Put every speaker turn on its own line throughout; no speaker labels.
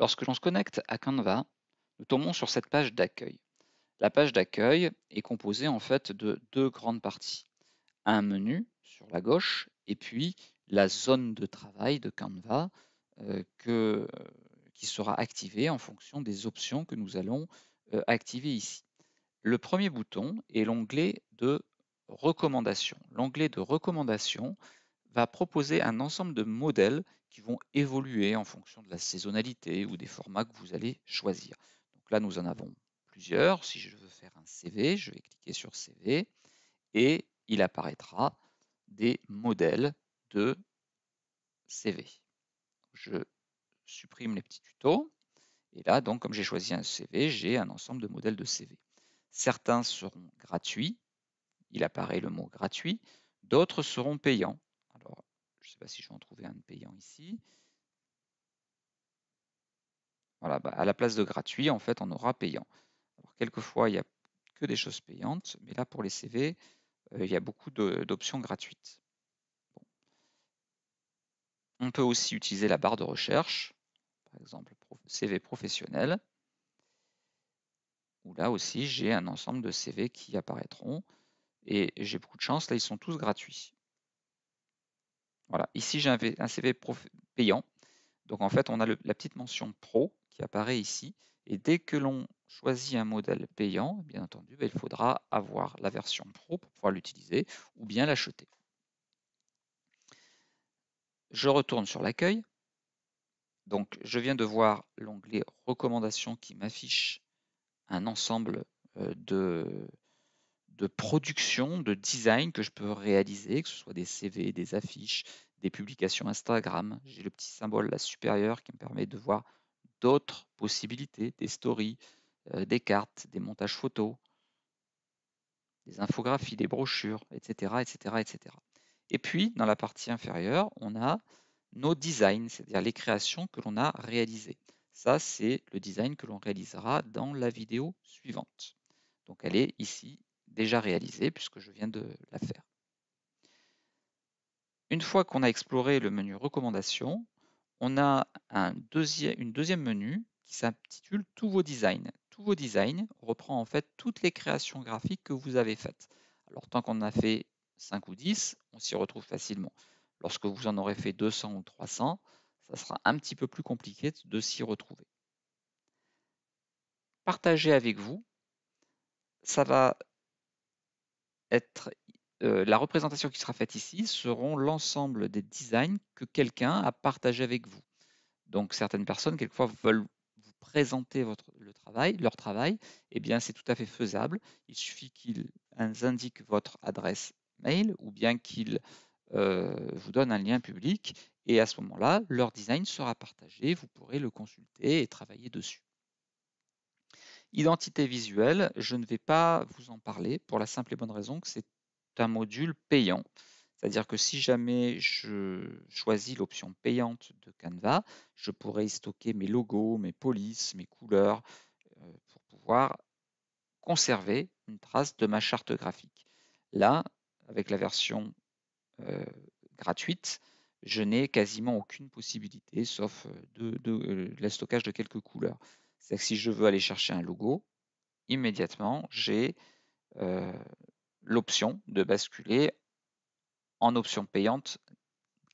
Lorsque l'on se connecte à Canva, nous tombons sur cette page d'accueil. La page d'accueil est composée en fait de deux grandes parties. Un menu sur la gauche et puis la zone de travail de Canva euh, euh, qui sera activée en fonction des options que nous allons euh, activer ici. Le premier bouton est l'onglet de recommandation. L'onglet de recommandation va proposer un ensemble de modèles qui vont évoluer en fonction de la saisonnalité ou des formats que vous allez choisir. Donc là, nous en avons plusieurs. Si je veux faire un CV, je vais cliquer sur CV et il apparaîtra des modèles de CV. Je supprime les petits tutos. Et là, donc, comme j'ai choisi un CV, j'ai un ensemble de modèles de CV. Certains seront gratuits, il apparaît le mot gratuit, d'autres seront payants, je ne sais pas si je vais en trouver un payant ici. Voilà, bah, à la place de gratuit, en fait, on aura payant. Alors, quelquefois, il n'y a que des choses payantes, mais là, pour les CV, euh, il y a beaucoup d'options gratuites. On peut aussi utiliser la barre de recherche, par exemple CV professionnel, où là aussi, j'ai un ensemble de CV qui apparaîtront. Et j'ai beaucoup de chance, là, ils sont tous gratuits. Voilà. Ici, j'ai un, CV payant. Donc en fait, on a la petite mention pro qui apparaît ici. Et dès que l'on choisit un modèle payant, bien entendu, bah, il faudra avoir la version pro pour pouvoir l'utiliser ou bien l'acheter. Je retourne sur l'accueil. Donc, je viens de voir l'onglet recommandations qui m'affiche un ensemble euh, de, de production, de design que je peux réaliser, que ce soit des CV, des affiches, des publications Instagram. J'ai le petit symbole là supérieur qui me permet de voir d'autres possibilités, des stories, euh, des cartes, des montages photos, des infographies, des brochures, etc., etc., etc. Et puis, dans la partie inférieure, on a nos designs, c'est-à-dire les créations que l'on a réalisées. Ça, c'est le design que l'on réalisera dans la vidéo suivante. Donc, elle est ici déjà réalisé puisque je viens de la faire. Une fois qu'on a exploré le menu recommandations, on a un une deuxième menu qui s'intitule Tous vos designs. Tous vos designs reprend en fait toutes les créations graphiques que vous avez faites. Alors tant qu'on a fait 5 ou 10, on s'y retrouve facilement. Lorsque vous en aurez fait 200 ou 300, ça sera un petit peu plus compliqué de s'y retrouver. Partager avec vous, ça va la représentation qui sera faite ici seront l'ensemble des designs que quelqu'un a partagé avec vous. Donc certaines personnes quelquefois veulent vous présenter votre, le travail, leur travail, eh bien c'est tout à fait faisable. Il suffit qu'ils indiquent votre adresse mail ou bien qu'ils vous donnent un lien public et à ce moment-là, leur design sera partagé, vous pourrez le consulter et travailler dessus. Identité visuelle, je ne vais pas vous en parler pour la simple et bonne raison que c'est un module payant. C'est-à-dire que si jamais je choisis l'option payante de Canva, je pourrais y stocker mes logos, mes polices, mes couleurs, euh, pour pouvoir conserver une trace de ma charte graphique. Là, avec la version euh, gratuite, je n'ai quasiment aucune possibilité, sauf euh, le stockage de quelques couleurs. C'est que si je veux aller chercher un logo, immédiatement, j'ai euh, l'option de basculer en option payante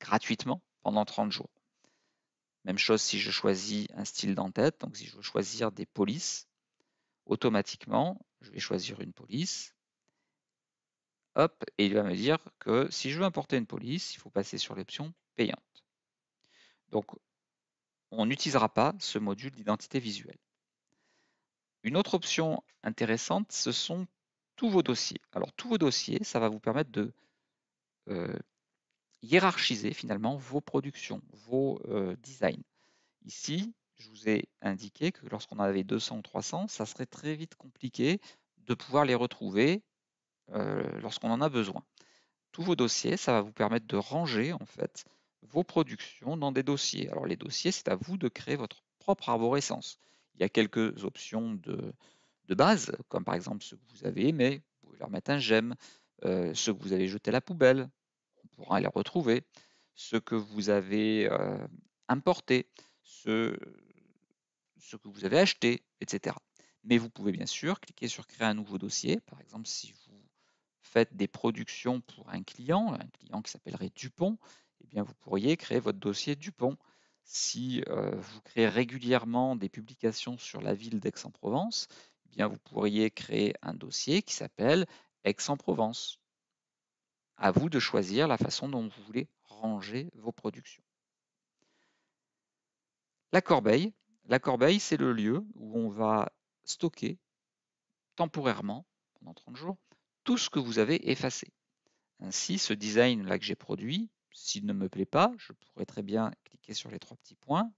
gratuitement pendant 30 jours. Même chose si je choisis un style d'entête, donc si je veux choisir des polices, automatiquement, je vais choisir une police, hop, et il va me dire que si je veux importer une police, il faut passer sur l'option payante. Donc, on n'utilisera pas ce module d'identité visuelle. Une autre option intéressante, ce sont tous vos dossiers. Alors tous vos dossiers, ça va vous permettre de euh, hiérarchiser finalement vos productions, vos euh, designs. Ici, je vous ai indiqué que lorsqu'on en avait 200 ou 300, ça serait très vite compliqué de pouvoir les retrouver euh, lorsqu'on en a besoin. Tous vos dossiers, ça va vous permettre de ranger en fait vos productions dans des dossiers. Alors les dossiers, c'est à vous de créer votre propre arborescence. Il y a quelques options de, base, comme par exemple ce que vous avez aimé, vous pouvez leur mettre un j'aime, euh, ce que vous avez jeté à la poubelle, on pourra les retrouver, ce que vous avez euh, importé, ce, que vous avez acheté, etc. Mais vous pouvez bien sûr cliquer sur créer un nouveau dossier, par exemple si vous faites des productions pour un client, un client qui s'appellerait Dupont, eh bien vous pourriez créer votre dossier Dupont si vous créez régulièrement des publications sur la ville d'Aix-en-Provence, eh bien vous pourriez créer un dossier qui s'appelle Aix-en-Provence. À vous de choisir la façon dont vous voulez ranger vos productions. La corbeille, la corbeille, c'est le lieu où on va stocker temporairement, pendant 30 jours, tout ce que vous avez effacé. Ainsi, ce design là que j'ai produit, s'il ne me plaît pas, je pourrais très bien cliquer sur les trois petits points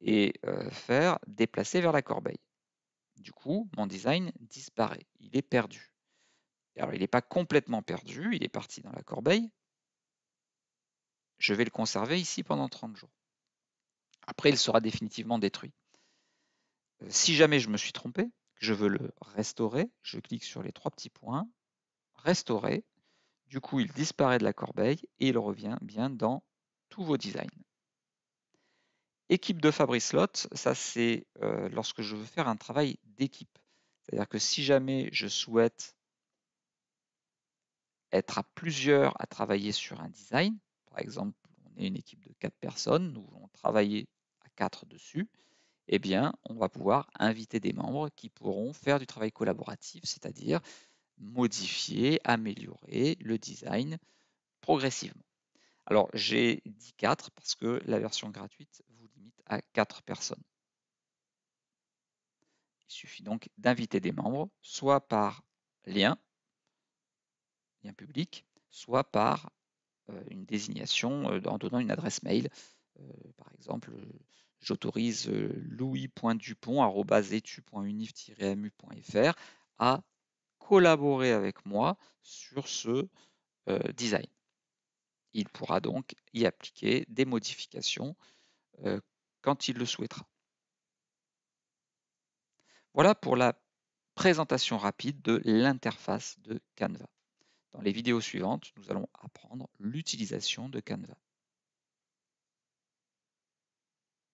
et euh, faire déplacer vers la corbeille. Du coup, mon design disparaît, il est perdu. Alors, il n'est pas complètement perdu, il est parti dans la corbeille. Je vais le conserver ici pendant 30 jours. Après, il sera définitivement détruit. Euh, si jamais je me suis trompé, je veux le restaurer, je clique sur les trois petits points, restaurer, du coup, il disparaît de la corbeille et il revient bien dans tous vos designs. Équipe de Fabrice Lot, ça c'est euh, lorsque je veux faire un travail d'équipe. C'est-à-dire que si jamais je souhaite être à plusieurs à travailler sur un design, par exemple, on est une équipe de quatre personnes, nous voulons travailler à quatre dessus, eh bien, on va pouvoir inviter des membres qui pourront faire du travail collaboratif, c'est-à-dire modifier, améliorer le design progressivement. Alors j'ai dit 4 parce que la version gratuite vous limite à 4 personnes. Il suffit donc d'inviter des membres, soit par lien, lien public, soit par euh, une désignation euh, en donnant une adresse mail. Euh, par exemple, j'autorise louis.dupont.unif-mu.fr à collaborer avec moi sur ce euh, design. Il pourra donc y appliquer des modifications euh, quand il le souhaitera. Voilà pour la présentation rapide de l'interface de Canva. Dans les vidéos suivantes, nous allons apprendre l'utilisation de Canva.